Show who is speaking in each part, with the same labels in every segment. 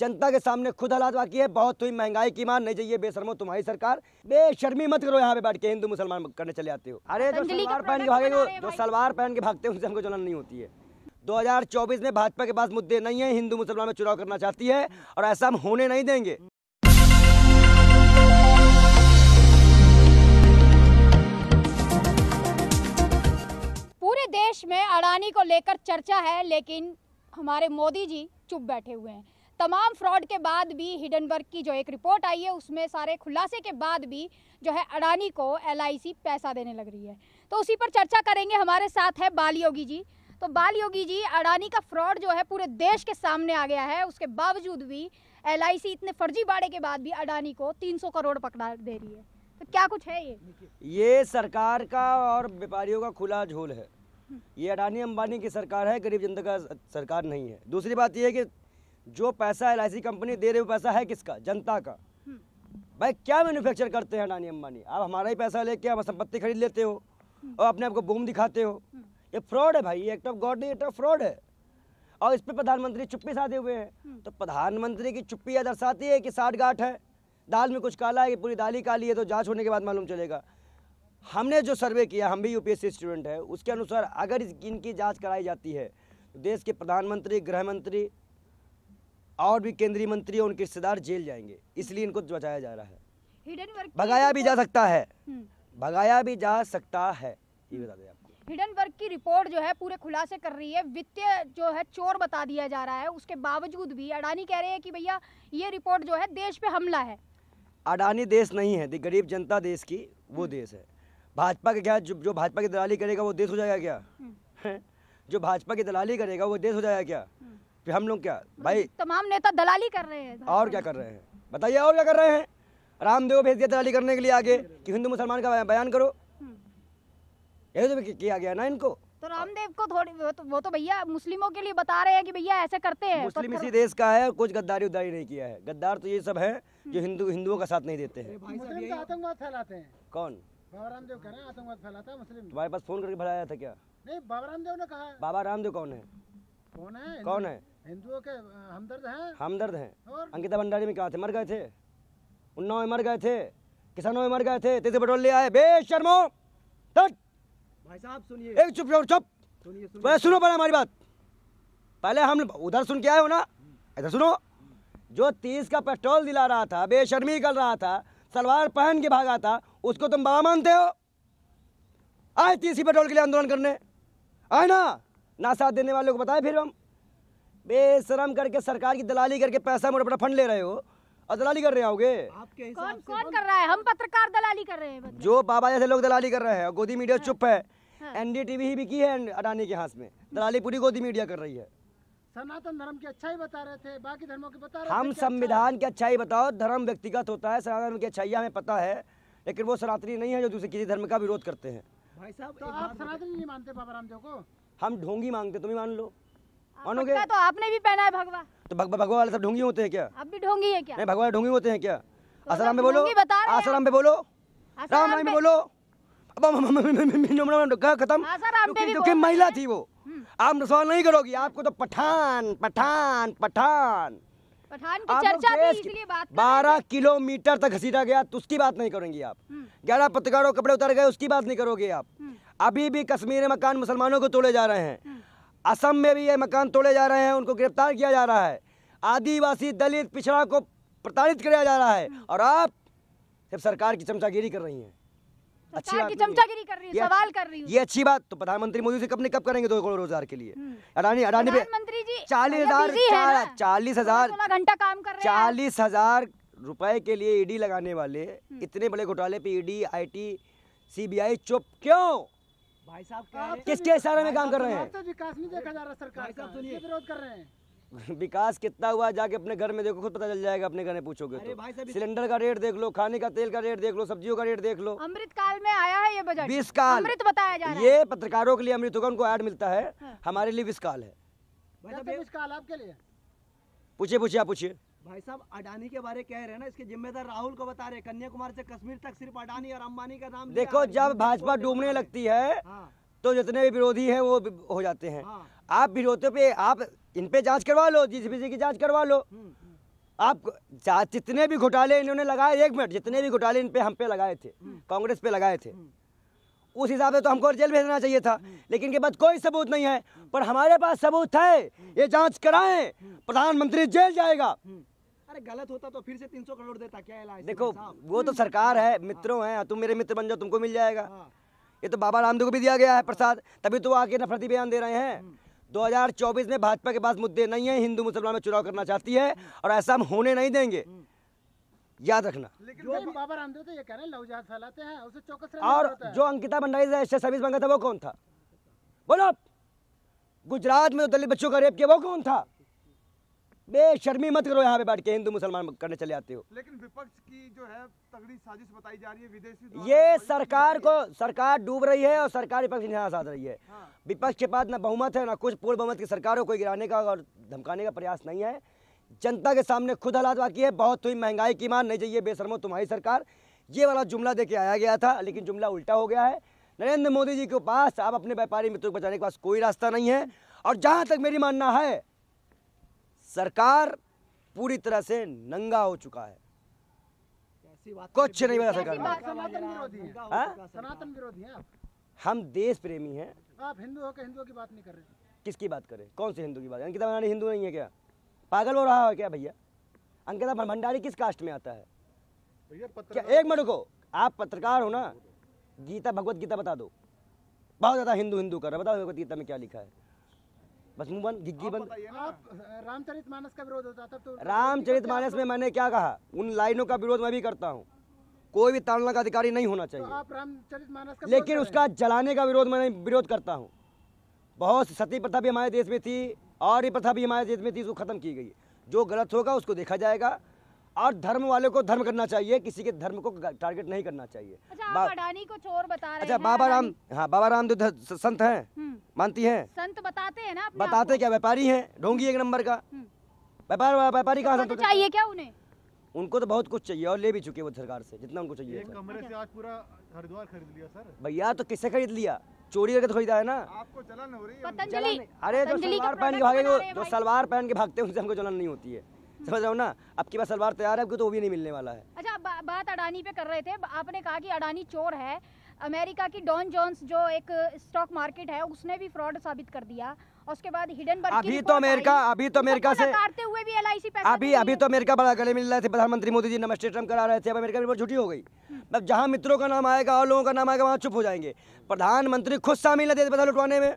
Speaker 1: जनता के सामने खुद हालात बाकी है बहुत हुई महंगाई की मान नहीं चाहिए बेसरमो तुम्हारी सरकार बेशर्मी मत करो यहाँ पे बैठ के हिंदू मुसलमान करने चले आते हो अरे जो सलवार पहन के भागे जो सलवार पहन के भागते हैं उनसे हमको जलन नहीं होती है 2024 में भाजपा के पास मुद्दे नहीं है हिंदू मुसलमान में चुनाव करना चाहती है और ऐसा हम होने नहीं देंगे
Speaker 2: पूरे देश में अडानी को लेकर चर्चा है लेकिन हमारे मोदी जी चुप बैठे हुए हैं तमाम फ्रॉड के बाद भी हिडनबर्ग की जो एक रिपोर्ट आई है उसमें सारे खुलासे के बाद भी जो है अडानी को एल पैसा देने लग रही है तो उसी पर चर्चा करेंगे हमारे साथ है बाल योगी जी तो बाल योगी जी अडानी का फ्रॉड जो है पूरे देश के सामने आ गया है उसके बावजूद भी एल इतने फर्जी बाड़े के बाद भी अडानी को 300 करोड़ पकड़ा दे रही है तो क्या कुछ है ये
Speaker 1: ये सरकार का और व्यापारियों का खुला झोल है ये अडानी अंबानी की सरकार है गरीब जनता का सरकार नहीं है दूसरी बात यह है कि जो पैसा एल कंपनी दे रही वो पैसा है किसका जनता का हम्म। भाई क्या मैन्युफैक्चर करते हैं अडानी अंबानी आप हमारा ही पैसा लेके आप संपत्ति खरीद लेते हो हम्म। और अपने आप को बूम दिखाते हो हम्म। ये फ्रॉड है भाई ये एक्ट ऑफ गॉड नहीं एक्ट ऑफ फ्रॉड है और इस पर प्रधानमंत्री चुप्पी साधे हुए हैं तो प्रधानमंत्री की चुप्पी यह दर्शाती है कि साठ गाठ है दाल में कुछ काला है कि पूरी दाल ही काली है तो जाँच होने के बाद मालूम चलेगा हमने जो सर्वे किया हम भी यूपीएससी स्टूडेंट है उसके अनुसार अगर इनकी जाँच कराई जाती है तो देश के प्रधानमंत्री गृह मंत्री और भी केंद्रीय मंत्री और उनके रिश्तेदार जेल जाएंगे इसलिए इनको बचाया जा रहा
Speaker 2: है भगाया
Speaker 1: भी जा सकता है हम्म। भगाया भी जा सकता है ये बता दें
Speaker 2: हिडन वर्क की रिपोर्ट जो है पूरे खुलासे कर रही है वित्तीय जो है चोर बता दिया जा रहा है उसके बावजूद भी अडानी कह रहे हैं कि भैया ये रिपोर्ट जो है देश पे हमला है
Speaker 1: अडानी देश नहीं है गरीब जनता देश की वो हम्म। देश है भाजपा के क्या जो, जो भाजपा की दलाली करेगा वो देश हो जाएगा क्या हम्म। जो भाजपा की दलाली करेगा वो देश हो जाएगा क्या फिर हम लोग क्या मतलब भाई
Speaker 2: तमाम नेता दलाली कर रहे हैं और क्या
Speaker 1: कर रहे हैं बताइए और क्या कर रहे हैं रामदेव भेज दिया दलाली करने के लिए आगे कि हिंदू मुसलमान का बयान करो हम्म। यही तो किया गया ना इनको
Speaker 2: तो रामदेव को थोड़ी वो तो, तो भैया मुस्लिमों के लिए बता रहे हैं कि भैया ऐसे करते हैं मुस्लिम तो इसी
Speaker 1: देश का है कुछ गद्दारी उद्दारी नहीं किया है गद्दार तो ये सब है जो हिंदू हिंदुओं का साथ नहीं देते हैं
Speaker 3: तो
Speaker 2: आतंकवाद फैलाते हैं
Speaker 1: कौन
Speaker 3: बाबा रामदेव कह रहे हैं आतंकवाद फैलाता है मुस्लिम
Speaker 1: तुम्हारे पास फोन करके भलाया था क्या
Speaker 3: नहीं बाबा रामदेव ने कहा
Speaker 1: बाबा रामदेव कौन है
Speaker 3: कौन है कौन है हिंदुओं के हमदर्द हैं हमदर्द हैं अंकिता
Speaker 1: भंडारी में क्या थे मर गए थे उन्नाव में मर गए थे किसानों में मर गए थे तेजी पेट्रोल ले आए बेशर्मो भाई साहब सुनिए एक चुप चुप चुप सुनिए सुनो पहले हमारी बात पहले हम उधर सुन के आए हो ना इधर सुनो जो तीस का पेट्रोल दिला रहा था बेशर्मी कर रहा था सलवार पहन के भागा था उसको तुम बाबा मानते हो आए तीस ही पेट्रोल के लिए आंदोलन करने आए ना ना साथ देने वालों को बताएं फिर हम बेशरम करके सरकार की दलाली करके पैसा मोटा मोटा फंड ले रहे हो और दलाली कर रहे होगे
Speaker 2: कौन कौन कर रहा है हम पत्रकार दलाली कर रहे हैं
Speaker 1: जो बाबा जैसे लोग दलाली कर रहे हैं गोदी मीडिया हाँ। चुप है हाँ। एनडीटीवी ही भी की है अडानी के हाथ में दलाली पूरी गोदी मीडिया कर रही है
Speaker 3: सनातन धर्म की अच्छाई बता रहे थे बाकी धर्मों की बता रहे हम
Speaker 1: अच्छा- संविधान की अच्छाई बताओ धर्म व्यक्तिगत होता है सनातन धर्म की अच्छाई हमें पता है लेकिन वो सनातनी नहीं है जो दूसरे किसी धर्म का विरोध करते हैं
Speaker 3: भाई साहब तो आप सनातनी नहीं मानते बाबा रामदेव को
Speaker 1: हम ढोंगी मांगते तुम्हें मान लो मानोगे तो
Speaker 3: आपने भी पहना है भगवा
Speaker 1: तो भगवा भगवा वाले सब ढोंगी होते हैं क्या
Speaker 2: अब भी ढोंगी है क्या नहीं
Speaker 1: भगवा ढोंगी होते हैं क्या तो असराम पे बोलो आसाराम पे बोलो
Speaker 2: राम राम बोलो
Speaker 1: खत्म क्योंकि महिला थी वो हम्म। आप तो सवाल नहीं करोगी आपको तो पठान पठान पठान
Speaker 2: पठान की चर्चा इसलिए बात
Speaker 1: बारह किलोमीटर तक घसीटा गया तो उसकी बात नहीं करेंगी आप हम्म। ग्यारह पत्रकारों कपड़े उतर गए उसकी बात नहीं करोगे आप हम्म। अभी भी कश्मीर में मकान मुसलमानों को तोड़े जा रहे हैं हम्म। असम में भी ये मकान तोड़े जा रहे हैं उनको गिरफ्तार किया जा रहा है आदिवासी दलित पिछड़ा को प्रताड़ित किया जा रहा है हम्म। और आप सिर्फ सरकार की चमचागिरी कर रही हैं अच्छी बात चमचागिरी कर रही है सवाल कर रही है ये अच्छी बात तो प्रधानमंत्री मोदी से कब कब करेंगे दो करोड़ रोजगार के लिए हम्म।
Speaker 2: अडानी अडानी पे चालीस हजार
Speaker 1: चालीस हजार
Speaker 2: घंटा काम कर चालीस
Speaker 1: हजार रुपए के लिए ईडी लगाने वाले इतने बड़े घोटाले पे ईडी आईटी सीबीआई चुप क्यों
Speaker 2: भाई साहब तो
Speaker 1: किसके इशारे में काम कर रहे हैं तो
Speaker 3: विकास नहीं देखा जा रहा सरकार का विरोध कर रहे हैं
Speaker 1: विकास कितना हुआ जाके अपने घर में देखो खुद पता चल जाएगा अपने घर में पूछोगे तो। सिलेंडर का रेट देख लो खाने का तेल का रेट देख लो सब्जियों का रेट देख लो
Speaker 2: अमृत काल में आया है ये बजट बीस काल अमृत बताया जा रहा ये
Speaker 1: पत्रकारों के लिए अमृत होगा उनको ऐड मिलता है हाँ। हमारे लिए बीस काल है पूछिए पूछिए आप पूछिए भाई साहब अडानी के बारे कह रहे हैं ना इसके जिम्मेदार राहुल को बता रहे कन्याकुमार से कश्मीर तक सिर्फ अडानी और अंबानी
Speaker 2: का नाम देखो
Speaker 1: जब भाजपा डूबने लगती है हाँ। तो जितने भी विरोधी हैं वो हो जाते हैं हाँ। आप विरोधियों पे आप इन पे जांच करवा लो जीसीपीसी की जांच करवा लो हम्म, हम्म। आप जितने भी घोटाले इन्होंने लगाए एक मिनट जितने भी घोटाले इन पे हम पे लगाए थे हम्म। कांग्रेस पे लगाए थे उस हिसाब से तो हमको जेल भेजना चाहिए था लेकिन के बाद कोई सबूत नहीं है पर हमारे पास सबूत है ये जांच कराएं प्रधानमंत्री जेल जाएगा अरे गलत होता तो फिर से 300 करोड़ देता क्या है देखो वो तो सरकार है मित्रों हैं तुम मेरे मित्र बन जाओ तुमको मिल जाएगा हाँ। ये तो बाबा रामदेव को भी दिया गया है हाँ। प्रसाद तभी तो आके नफरती बयान दे रहे हैं 2024 हम्म। में भाजपा के पास मुद्दे नहीं है हिंदू मुसलमान में चुनाव करना चाहती है हम्म। और ऐसा हम होने नहीं देंगे हम्म। याद रखना
Speaker 3: तो और जो
Speaker 1: अंकिता भंडारी सर्विस मांगा था वो कौन था बोलो गुजरात में जो तो दलित बच्चों का रेप किया वो कौन था बेशर्मी मत करो यहाँ पे बैठ के हिंदू मुसलमान करने चले आते हो
Speaker 3: लेकिन विपक्ष की जो है तगड़ी साजिश बताई जा रही है विदेशी ये
Speaker 1: सरकार को सरकार डूब रही है और सरकार विपक्ष यहाँ साध रही है हाँ। विपक्ष के पास ना बहुमत है ना कुछ पूर्व बहुमत की सरकार को गिराने का और धमकाने का प्रयास नहीं है जनता के सामने खुद हालात बाकी है बहुत तो हुई महंगाई की मान नहीं चाहिए तो बेसरमो तुम्हारी सरकार ये वाला जुमला दे के आया गया था लेकिन जुमला उल्टा हो गया है नरेंद्र मोदी जी के पास आप अपने व्यापारी मित्रों को बचाने के पास कोई रास्ता नहीं है और जहाँ तक मेरी मानना है सरकार पूरी तरह से नंगा हो चुका है
Speaker 3: कुछ नहीं बता हाँ? सरकार में सनातन विरोधी है
Speaker 1: हम देश प्रेमी हैं
Speaker 3: आप हिंदू होकर के हिंदुओं की बात नहीं कर रहे
Speaker 1: किसकी बात करें कौन से हिंदू की बात अंकिता भंडारी हिंदू नहीं है क्या पागल हो रहा है क्या भैया अंकिता भंडारी किस कास्ट में आता है क्या एक मिनट को आप पत्रकार हो ना गीता भगवत गीता बता दो बहुत ज़्यादा हिंदू हिंदू कर रहे बताओ भगवत गीता में क्या लिखा है बस मुंह बंद गिग्गी बंद
Speaker 3: रामचरित मानस का विरोध होता था तो रामचरित
Speaker 1: मानस में मैंने क्या कहा उन लाइनों का विरोध मैं भी करता हूँ कोई भी तालना का अधिकारी नहीं होना तो चाहिए तो
Speaker 3: आप रामचरित मानस का लेकिन उसका
Speaker 1: जलाने का विरोध मैं विरोध करता हूँ बहुत सती प्रथा भी हमारे देश में थी और ये प्रथा भी हमारे देश में थी उसको खत्म की गई जो गलत होगा उसको देखा जाएगा और धर्म वाले को धर्म करना चाहिए किसी के धर्म को टारगेट नहीं करना चाहिए अच्छा
Speaker 2: अडानी को चोर बता रहे अच्छा बाबा राम
Speaker 1: हाँ बाबा राम जो संत हैं
Speaker 2: हम्म। मानती हैं संत बताते हैं ना बताते
Speaker 1: क्या व्यापारी हैं ढोंगी एक नंबर का हम्म। व्यापार व्यापारी कहाँ संत तो
Speaker 2: चाहिए क्या उन्हें
Speaker 1: उनको तो बहुत कुछ चाहिए और ले भी चुके वो सरकार से जितना उनको चाहिए
Speaker 2: कमरे से आज पूरा
Speaker 3: हरिद्वार खरीद लिया सर
Speaker 1: भैया तो किससे खरीद लिया चोरी करके तो खरीदा है ना
Speaker 3: आपको जलन हो रही है
Speaker 2: अरे जो सलवार पहन के भागे
Speaker 1: जो सलवार पहन के भागते हैं उनसे हमको जलन नहीं होती है समझ रहा हूँ ना आपके पास सलवार तैयार है आपको तो वो भी नहीं मिलने वाला है
Speaker 2: अच्छा बा, बात अडानी पे कर रहे थे आपने कहा कि अडानी चोर है अमेरिका की डॉन जॉन्स जो एक स्टॉक मार्केट है उसने भी फ्रॉड साबित कर दिया उसके बाद हिडनबर्ग तो अभी तो अमेरिका अभी तो अमेरिका से हुए भी एलआईसी पैसा अभी अभी तो
Speaker 1: अमेरिका बड़ा गले मिल रहे थे प्रधानमंत्री मोदी जी नमस्ते ट्रम्प करा रहे थे अब अमेरिका रिपोर्ट झूठी हो गई मतलब जहाँ मित्रों का नाम आएगा और लोगों का नाम आएगा वहाँ चुप हो जाएंगे प्रधानमंत्री खुद शामिल है देते पैसा लुटवाने में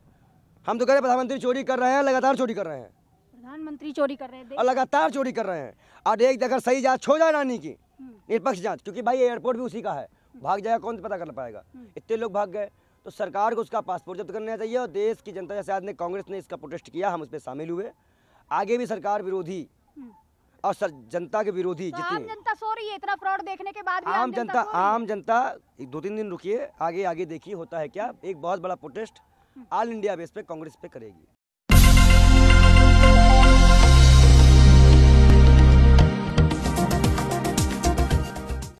Speaker 1: हम तो कह रहे प्रधानमंत्री चोरी कर रहे हैं लगातार चोरी कर रहे हैं
Speaker 2: प्रधानमंत्री चोरी कर रहे हैं
Speaker 1: लगातार चोरी कर रहे हैं और एक अगर सही जाँच हो जाए रानी की हम्म। निष्पक्ष जाँच क्योंकि भाई एयरपोर्ट भी उसी का है हम्म। भाग जाएगा कौन पता कर पाएगा हम्म। इतने लोग भाग गए तो सरकार को उसका पासपोर्ट जब्त करना चाहिए और देश की जनता जैसे आज ने कांग्रेस ने इसका प्रोटेस्ट किया हम उसमें शामिल हुए आगे भी सरकार विरोधी और सर जनता के विरोधी तो आम
Speaker 2: जनता सो रही है इतना फ्रॉड देखने के बाद भी आम, आम जनता आम
Speaker 1: जनता दो तीन दिन रुकिए आगे आगे देखिए होता है क्या एक बहुत बड़ा प्रोटेस्ट ऑल इंडिया बेस पे कांग्रेस पे करेगी